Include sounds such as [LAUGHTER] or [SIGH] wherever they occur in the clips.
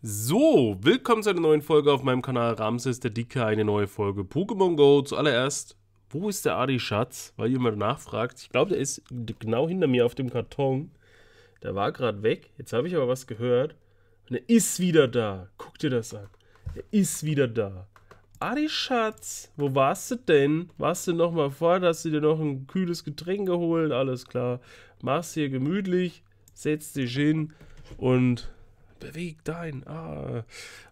So, willkommen zu einer neuen Folge auf meinem Kanal Ramses der Dicke, eine neue Folge Pokémon Go. Zuallererst, wo ist der Adi-Schatz? Weil jemand nachfragt. Ich glaube, der ist genau hinter mir auf dem Karton. Der war gerade weg. Jetzt habe ich aber was gehört. Und er ist wieder da. Guck dir das an. Er ist wieder da. Adi-Schatz, wo warst du denn? Warst du noch mal vor? Hast du dir noch ein kühles Getränk geholt? Alles klar. Mach's hier gemütlich. Setz dich hin und beweg dein. Ah,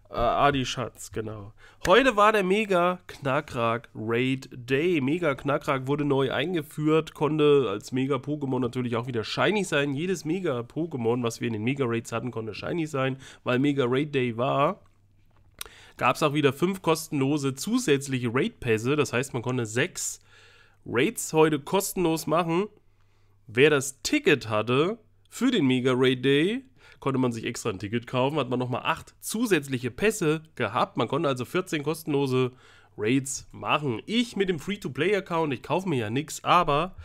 äh, Adi-Schatz, genau. Heute war der Mega Knackrack Raid Day. Mega Knackrack wurde neu eingeführt, konnte als Mega Pokémon natürlich auch wieder shiny sein. Jedes Mega Pokémon, was wir in den Mega Raids hatten, konnte shiny sein, weil Mega Raid Day war gab es auch wieder fünf kostenlose zusätzliche Raid-Pässe. Das heißt, man konnte sechs Raids heute kostenlos machen. Wer das Ticket hatte für den Mega Raid Day, konnte man sich extra ein Ticket kaufen, hat man nochmal acht zusätzliche Pässe gehabt. Man konnte also 14 kostenlose Raids machen. Ich mit dem Free-to-Play-Account, ich kaufe mir ja nichts, aber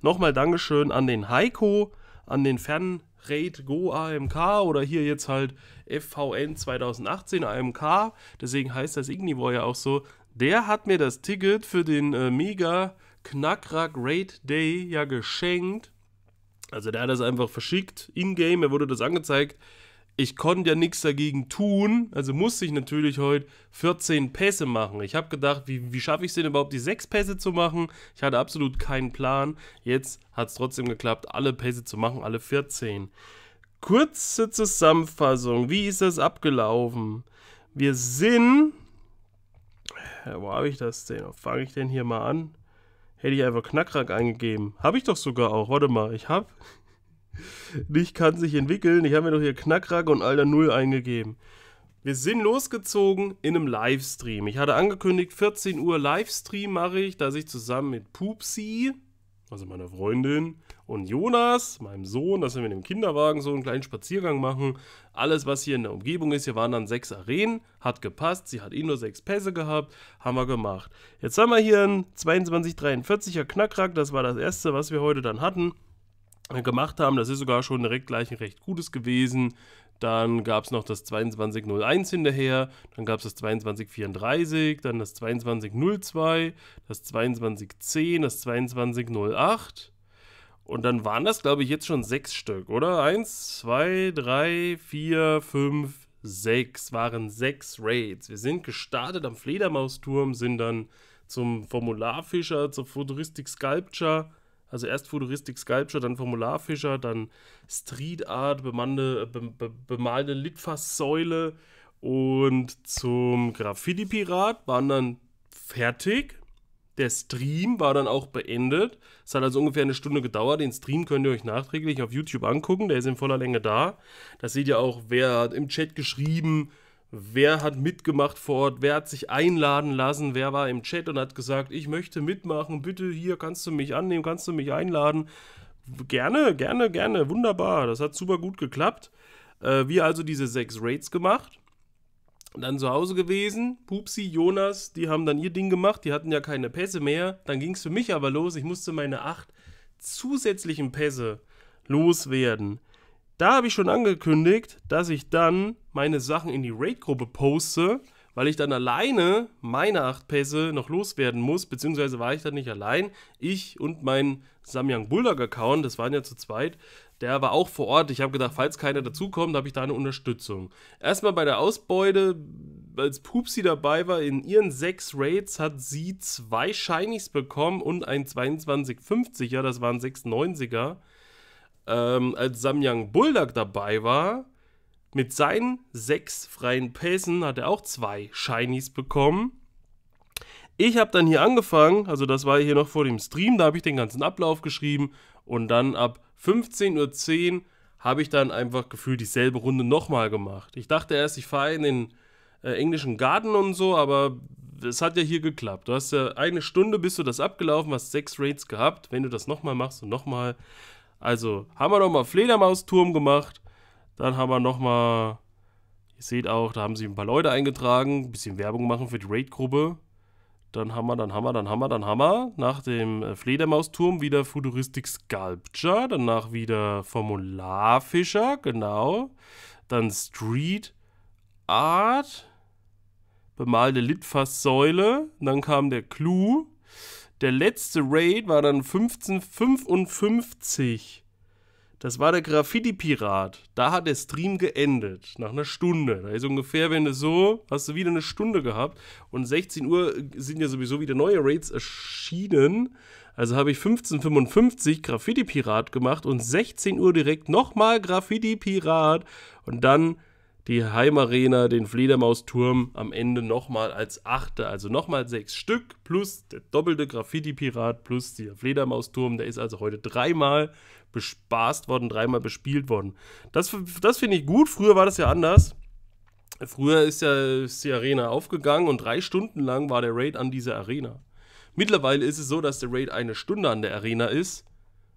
nochmal Dankeschön an den Heiko, an den Fern Raid Go AMK oder hier jetzt halt FVN 2018 AMK, deswegen heißt das Ignivoy ja auch so. Der hat mir das Ticket für den äh, Mega Knackrack Raid Day ja geschenkt also der hat das einfach verschickt, in-game, er wurde das angezeigt. Ich konnte ja nichts dagegen tun, also musste ich natürlich heute 14 Pässe machen. Ich habe gedacht, wie, wie schaffe ich es denn überhaupt, die 6 Pässe zu machen? Ich hatte absolut keinen Plan. Jetzt hat es trotzdem geklappt, alle Pässe zu machen, alle 14. Kurze Zusammenfassung, wie ist das abgelaufen? Wir sind... Wo habe ich das denn? Fange ich denn hier mal an? Hätte ich einfach Knackrack eingegeben. Habe ich doch sogar auch. Warte mal, ich habe. Nicht [LAUGHS] kann sich entwickeln. Ich habe mir doch hier Knackrack und Alter Null eingegeben. Wir sind losgezogen in einem Livestream. Ich hatte angekündigt, 14 Uhr Livestream mache ich, dass ich zusammen mit Pupsi, also meiner Freundin, und Jonas, meinem Sohn, dass wir mit dem Kinderwagen so einen kleinen Spaziergang machen. Alles, was hier in der Umgebung ist, hier waren dann sechs Arenen, hat gepasst, sie hat eh nur sechs Pässe gehabt, haben wir gemacht. Jetzt haben wir hier einen 2243er Knackrack, das war das erste, was wir heute dann hatten. Äh, gemacht haben. Das ist sogar schon direkt gleich ein recht gutes gewesen. Dann gab es noch das 2201 hinterher, dann gab es das 2234, dann das 2202, das 2210, das 2208. Und dann waren das, glaube ich, jetzt schon sechs Stück, oder? Eins, zwei, drei, vier, fünf, sechs. Waren sechs Raids. Wir sind gestartet am Fledermausturm, sind dann zum Formularfischer, zur Futuristic Sculpture also erst Futuristic Sculpture, dann Formularfischer, dann Street Art, bemannte, be, be, bemalte Litfaßsäule und zum Graffiti-Pirat waren dann fertig. Der Stream war dann auch beendet. Es hat also ungefähr eine Stunde gedauert. Den Stream könnt ihr euch nachträglich auf YouTube angucken. Der ist in voller Länge da. Da seht ihr auch, wer hat im Chat geschrieben, hat wer hat mitgemacht vor Ort, wer hat sich einladen lassen, wer war im Chat und hat gesagt, ich möchte mitmachen, bitte hier kannst du mich annehmen, kannst du mich einladen. Gerne, gerne, gerne, wunderbar, das hat super gut geklappt. Äh, wir also diese sechs Raids gemacht, dann zu Hause gewesen, Pupsi, Jonas, die haben dann ihr Ding gemacht, die hatten ja keine Pässe mehr, dann ging es für mich aber los, ich musste meine acht zusätzlichen Pässe loswerden da habe ich schon angekündigt, dass ich dann meine Sachen in die Raid-Gruppe poste, weil ich dann alleine meine acht Pässe noch loswerden muss, beziehungsweise war ich dann nicht allein. Ich und mein Samyang Bulldog-Account, das waren ja zu zweit, der war auch vor Ort. Ich habe gedacht, falls keiner dazukommt, habe ich da eine Unterstützung. Erstmal bei der Ausbeute, als Pupsi dabei war, in ihren sechs Raids hat sie zwei Shinies bekommen und ein 2250er, das waren 690er ähm, als Samyang Bulldog dabei war, mit seinen sechs freien Pässen hat er auch zwei Shinies bekommen. Ich habe dann hier angefangen, also das war hier noch vor dem Stream, da habe ich den ganzen Ablauf geschrieben und dann ab 15.10 Uhr habe ich dann einfach gefühlt dieselbe Runde nochmal gemacht. Ich dachte erst, ich fahre in den äh, englischen Garten und so, aber es hat ja hier geklappt. Du hast ja eine Stunde, bist du das abgelaufen, hast sechs Raids gehabt. Wenn du das nochmal machst und nochmal, also haben wir nochmal Fledermausturm gemacht. Dann haben wir nochmal, ihr seht auch, da haben sich ein paar Leute eingetragen, ein bisschen Werbung machen für die Raid-Gruppe. Dann haben wir, dann haben wir, dann haben wir, dann haben wir nach dem äh, Fledermausturm wieder Futuristic Sculpture, danach wieder Formularfischer, genau. Dann Street Art, bemalte Litfaßsäule, dann kam der Clou. Der letzte Raid war dann 1555. Das war der Graffiti-Pirat. Da hat der Stream geendet. Nach einer Stunde. Da ist ungefähr, wenn du so, hast du wieder eine Stunde gehabt. Und 16 Uhr sind ja sowieso wieder neue Raids erschienen. Also habe ich 1555 Graffiti-Pirat gemacht und 16 Uhr direkt nochmal Graffiti-Pirat. Und dann die Heimarena, den Fledermausturm am Ende nochmal als achte, also nochmal sechs Stück plus der doppelte Graffiti-Pirat plus der Fledermausturm, der ist also heute dreimal bespaßt worden, dreimal bespielt worden. Das, das finde ich gut, früher war das ja anders. Früher ist ja ist die Arena aufgegangen und drei Stunden lang war der Raid an dieser Arena. Mittlerweile ist es so, dass der Raid eine Stunde an der Arena ist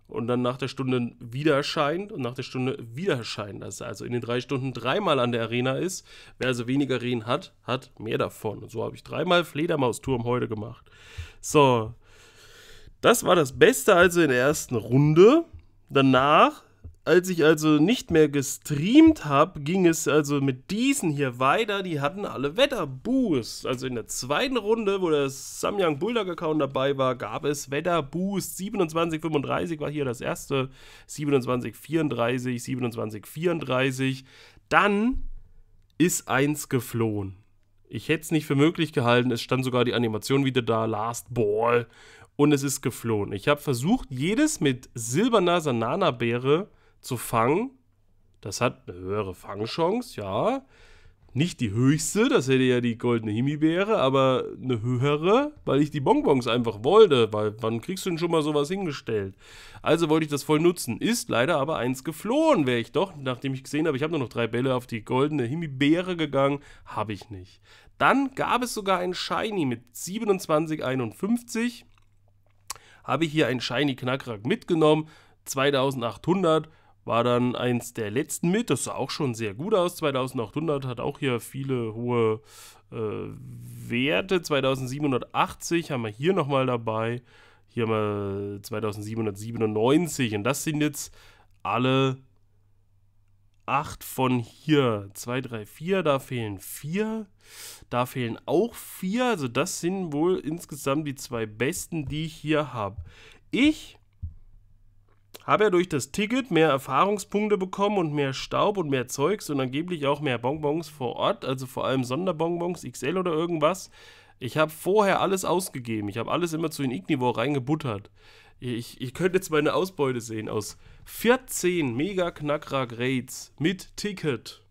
und dann nach der Stunde wieder scheint und nach der Stunde wieder scheint. Dass er also in den drei Stunden dreimal an der Arena ist. Wer also weniger Rehen hat, hat mehr davon. Und so habe ich dreimal Fledermausturm heute gemacht. So, das war das Beste also in der ersten Runde. Danach als ich also nicht mehr gestreamt habe, ging es also mit diesen hier weiter. Die hatten alle Wetterboost. Also in der zweiten Runde, wo der Samyang Bulldog Account dabei war, gab es Wetterboost. 27,35 war hier das erste. 27,34, 27,34. Dann ist eins geflohen. Ich hätte es nicht für möglich gehalten. Es stand sogar die Animation wieder da. Last Ball und es ist geflohen. Ich habe versucht, jedes mit silberner Sanana-Beere zu fangen. Das hat eine höhere Fangchance, ja. Nicht die höchste, das hätte ja die goldene Himbeere, aber eine höhere, weil ich die Bonbons einfach wollte. Weil wann kriegst du denn schon mal sowas hingestellt? Also wollte ich das voll nutzen. Ist leider aber eins geflohen, wäre ich doch, nachdem ich gesehen habe, ich habe nur noch drei Bälle auf die goldene Himbeere gegangen, habe ich nicht. Dann gab es sogar ein Shiny mit 2751. Habe ich hier ein Shiny Knackrack mitgenommen, 2800 war dann eins der letzten mit. Das sah auch schon sehr gut aus. 2800 hat auch hier viele hohe äh, Werte. 2780 haben wir hier nochmal dabei. Hier haben wir 2797. Und das sind jetzt alle 8 von hier. 2, 3, 4. Da fehlen 4. Da fehlen auch 4. Also das sind wohl insgesamt die zwei besten, die ich hier habe. Ich habe er durch das Ticket mehr Erfahrungspunkte bekommen und mehr Staub und mehr Zeugs und angeblich auch mehr Bonbons vor Ort, also vor allem Sonderbonbons, XL oder irgendwas. Ich habe vorher alles ausgegeben. Ich habe alles immer zu den Ignivor reingebuttert. Ich, ich könnte jetzt meine Ausbeute sehen aus 14 mega knackrack raids mit Ticket,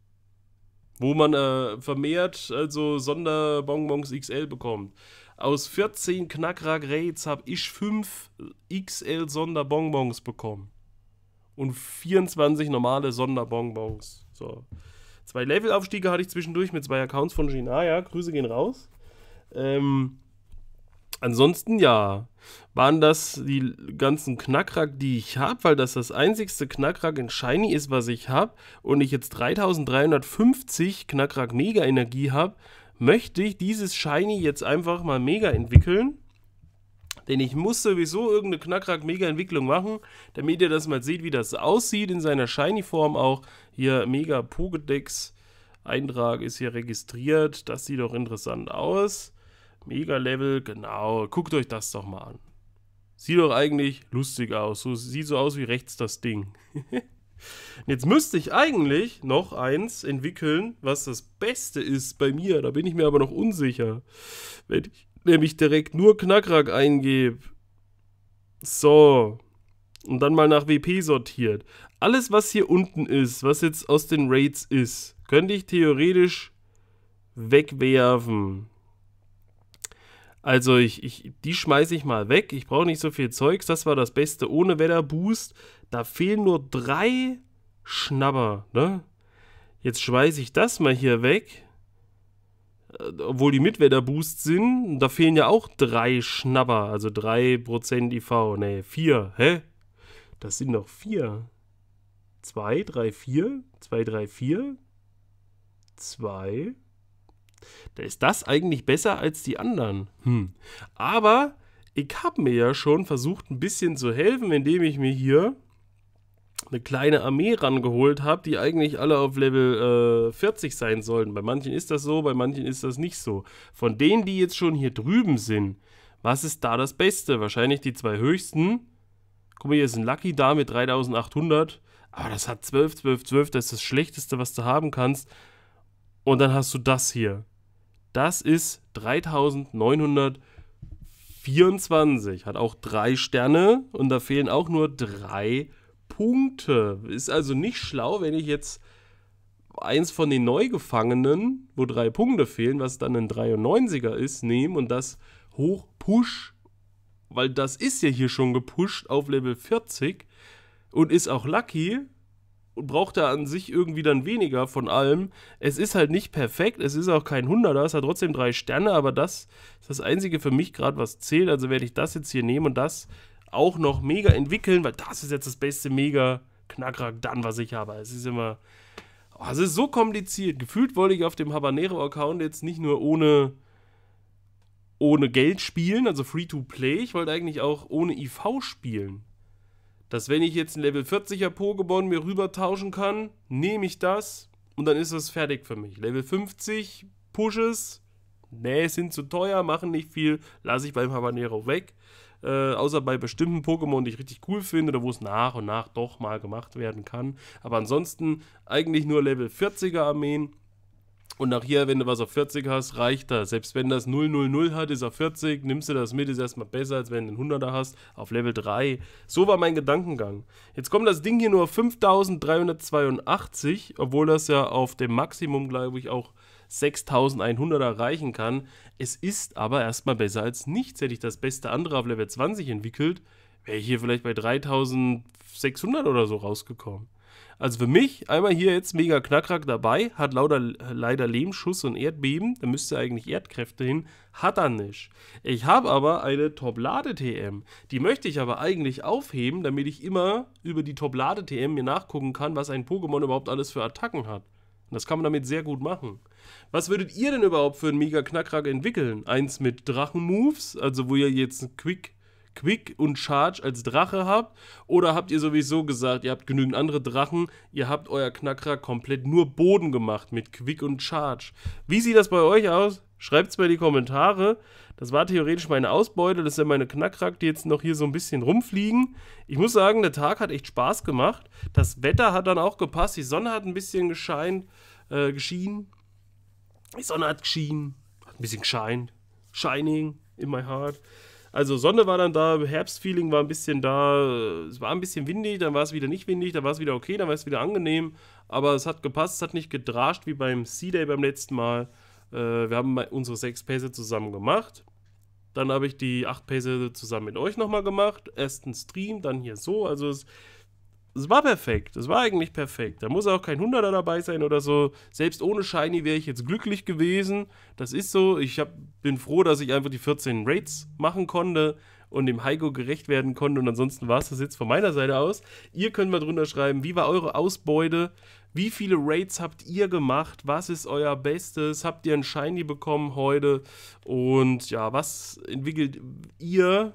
wo man äh, vermehrt also Sonderbonbons XL bekommt. Aus 14 Knackrack-Raids habe ich 5 XL-Sonderbonbons bekommen. Und 24 normale Sonderbonbons. So. Zwei Levelaufstiege hatte ich zwischendurch mit zwei Accounts von Shinaya. Grüße gehen raus. Ähm, ansonsten ja, waren das die ganzen Knackrack, die ich habe, weil das das einzigste Knackrack in Shiny ist, was ich habe und ich jetzt 3350 Knackrack Mega Energie habe möchte ich dieses Shiny jetzt einfach mal mega entwickeln. Denn ich muss sowieso irgendeine Knackrack-Mega-Entwicklung machen, damit ihr das mal seht, wie das aussieht in seiner Shiny-Form auch. Hier mega Pokedex-Eintrag ist hier registriert. Das sieht doch interessant aus. Mega-Level, genau. Guckt euch das doch mal an. Sieht doch eigentlich lustig aus. So, sieht so aus wie rechts das Ding. [LAUGHS] Jetzt müsste ich eigentlich noch eins entwickeln, was das Beste ist bei mir. Da bin ich mir aber noch unsicher. Wenn ich nämlich direkt nur Knackrack eingebe. So. Und dann mal nach WP sortiert. Alles, was hier unten ist, was jetzt aus den Raids ist, könnte ich theoretisch wegwerfen. Also ich, ich die schmeiße ich mal weg. Ich brauche nicht so viel Zeugs. Das war das Beste ohne Wetterboost. Da fehlen nur drei Schnabber, ne? Jetzt schweiße ich das mal hier weg. Äh, obwohl die Mitwetterboosts sind, da fehlen ja auch drei Schnabber, also 3% IV. Ne, 4, hä? Das sind doch 4. 2, 3, 4, 2, 3, 4, 2. Da ist das eigentlich besser als die anderen. Hm. Aber ich habe mir ja schon versucht, ein bisschen zu helfen, indem ich mir hier eine kleine Armee rangeholt habe, die eigentlich alle auf Level äh, 40 sein sollten. Bei manchen ist das so, bei manchen ist das nicht so. Von denen, die jetzt schon hier drüben sind, was ist da das Beste? Wahrscheinlich die zwei höchsten. Guck mal, hier ist ein Lucky da mit 3800. Aber das hat 12, 12, 12. Das ist das Schlechteste, was du haben kannst. Und dann hast du das hier. Das ist 3924. Hat auch drei Sterne. Und da fehlen auch nur drei Sterne. Punkte. Ist also nicht schlau, wenn ich jetzt eins von den Neugefangenen, wo drei Punkte fehlen, was dann ein 93er ist, nehme und das hoch push, weil das ist ja hier schon gepusht auf Level 40 und ist auch lucky und braucht da an sich irgendwie dann weniger von allem. Es ist halt nicht perfekt, es ist auch kein 100er, es hat trotzdem drei Sterne, aber das ist das einzige für mich gerade, was zählt. Also werde ich das jetzt hier nehmen und das auch noch mega entwickeln, weil das ist jetzt das beste mega Knackrack dann, was ich habe. Es ist immer, oh, es ist so kompliziert. Gefühlt wollte ich auf dem Habanero-Account jetzt nicht nur ohne, ohne Geld spielen, also Free-to-Play, ich wollte eigentlich auch ohne IV spielen. Dass wenn ich jetzt ein Level 40er Pokémon mir rübertauschen kann, nehme ich das und dann ist das fertig für mich. Level 50, Pushes, nee, sind zu teuer, machen nicht viel, lasse ich beim Habanero weg äh, außer bei bestimmten Pokémon, die ich richtig cool finde oder wo es nach und nach doch mal gemacht werden kann. Aber ansonsten eigentlich nur Level 40er Armeen. Und nachher, wenn du was auf 40 hast, reicht das. Selbst wenn das 000 hat, ist auf 40, nimmst du das mit, ist erstmal besser, als wenn du einen 100er hast, auf Level 3. So war mein Gedankengang. Jetzt kommt das Ding hier nur auf 5382, obwohl das ja auf dem Maximum, glaube ich, auch 6100 erreichen kann. Es ist aber erstmal besser als nichts. Hätte ich das beste andere auf Level 20 entwickelt, wäre ich hier vielleicht bei 3600 oder so rausgekommen. Also für mich, einmal hier jetzt mega Knackrack dabei, hat lauter, leider Lehmschuss und Erdbeben, da müsste eigentlich Erdkräfte hin, hat er nicht. Ich habe aber eine Top-Lade-TM, die möchte ich aber eigentlich aufheben, damit ich immer über die Top-Lade-TM mir nachgucken kann, was ein Pokémon überhaupt alles für Attacken hat. Und das kann man damit sehr gut machen. Was würdet ihr denn überhaupt für einen Mega-Knackrack entwickeln? Eins mit Drachen-Moves, also wo ihr jetzt einen Quick Quick und Charge als Drache habt? Oder habt ihr sowieso gesagt, ihr habt genügend andere Drachen, ihr habt euer Knackra komplett nur Boden gemacht mit Quick und Charge? Wie sieht das bei euch aus? Schreibt es mir in die Kommentare. Das war theoretisch meine Ausbeute. Das sind meine Knackrack, die jetzt noch hier so ein bisschen rumfliegen. Ich muss sagen, der Tag hat echt Spaß gemacht. Das Wetter hat dann auch gepasst. Die Sonne hat ein bisschen gescheint, äh, geschienen. Die Sonne hat geschienen. Hat ein bisschen gescheint. Shining in my heart. Also Sonne war dann da, Herbstfeeling war ein bisschen da, es war ein bisschen windig, dann war es wieder nicht windig, dann war es wieder okay, dann war es wieder angenehm, aber es hat gepasst, es hat nicht gedrascht wie beim Sea Day beim letzten Mal. Äh, wir haben unsere sechs Pässe zusammen gemacht. Dann habe ich die acht Pässe zusammen mit euch nochmal gemacht. Erst ein Stream, dann hier so. Also es es war perfekt. Es war eigentlich perfekt. Da muss auch kein Hunderter dabei sein oder so. Selbst ohne Shiny wäre ich jetzt glücklich gewesen. Das ist so. Ich hab, bin froh, dass ich einfach die 14 Raids machen konnte und dem Heiko gerecht werden konnte. Und ansonsten war es das jetzt von meiner Seite aus. Ihr könnt mal drunter schreiben, wie war eure Ausbeute? Wie viele Raids habt ihr gemacht? Was ist euer Bestes? Habt ihr ein Shiny bekommen heute? Und ja, was entwickelt ihr?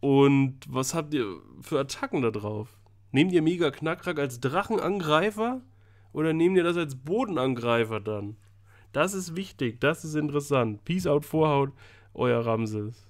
Und was habt ihr für Attacken da drauf? Nehmt ihr Mega Knackrack als Drachenangreifer oder nehmt ihr das als Bodenangreifer dann? Das ist wichtig, das ist interessant. Peace out, Vorhaut, euer Ramses.